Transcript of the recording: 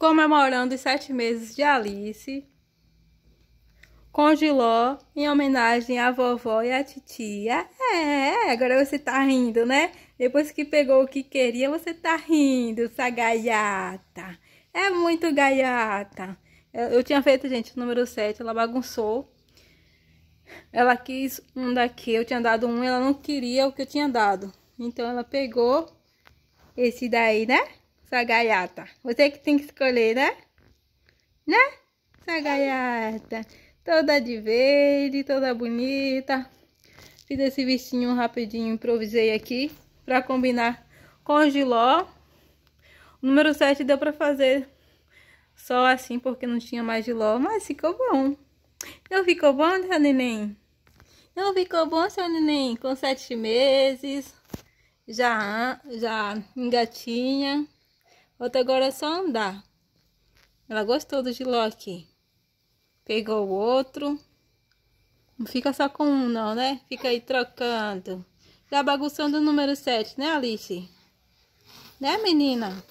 comemorando os sete meses de Alice, com Giló, em homenagem à vovó e à titia. É, agora você tá rindo, né? Depois que pegou o que queria, você tá rindo, essa gaiata. É muito gaiata. Eu, eu tinha feito, gente, o número 7, ela bagunçou. Ela quis um daqui, eu tinha dado um, ela não queria o que eu tinha dado. Então ela pegou esse daí, né? sua gaiata. Você que tem que escolher, né? Né? Sua gaiata. Toda de verde, toda bonita. Fiz esse vestinho rapidinho, improvisei aqui pra combinar com o giló. O número 7 deu pra fazer só assim, porque não tinha mais giló, mas ficou bom. Não ficou bom, seu neném? Não ficou bom, seu neném? Com sete meses, já, já engatinha. Outra agora é só andar. Ela gostou do giló aqui. Pegou o outro. Não fica só com um, não, né? Fica aí trocando. Já tá bagunçando o número 7, né, Alice? Né, menina?